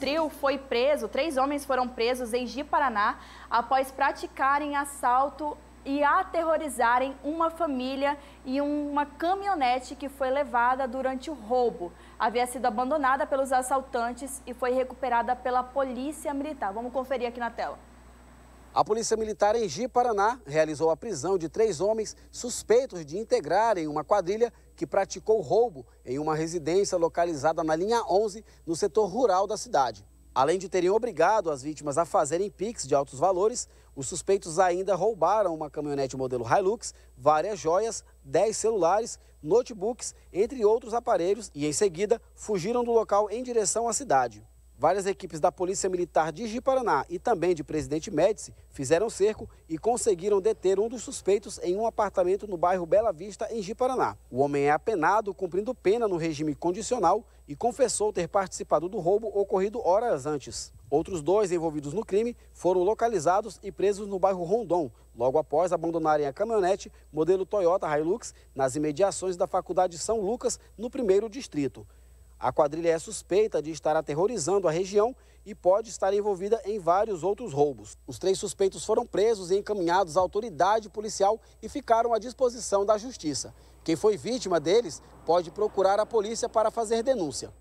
trio foi preso, três homens foram presos em Ji Paraná após praticarem assalto e aterrorizarem uma família e uma caminhonete que foi levada durante o roubo. Havia sido abandonada pelos assaltantes e foi recuperada pela polícia militar. Vamos conferir aqui na tela. A Polícia Militar em Ji, Paraná, realizou a prisão de três homens suspeitos de integrarem uma quadrilha que praticou roubo em uma residência localizada na linha 11, no setor rural da cidade. Além de terem obrigado as vítimas a fazerem piques de altos valores, os suspeitos ainda roubaram uma caminhonete modelo Hilux, várias joias, 10 celulares, notebooks, entre outros aparelhos, e em seguida fugiram do local em direção à cidade. Várias equipes da Polícia Militar de Jiparaná e também de Presidente Médici fizeram cerco e conseguiram deter um dos suspeitos em um apartamento no bairro Bela Vista, em Jiparaná. O homem é apenado, cumprindo pena no regime condicional e confessou ter participado do roubo ocorrido horas antes. Outros dois envolvidos no crime foram localizados e presos no bairro Rondon, logo após abandonarem a caminhonete modelo Toyota Hilux nas imediações da Faculdade São Lucas, no primeiro distrito. A quadrilha é suspeita de estar aterrorizando a região e pode estar envolvida em vários outros roubos. Os três suspeitos foram presos e encaminhados à autoridade policial e ficaram à disposição da justiça. Quem foi vítima deles pode procurar a polícia para fazer denúncia.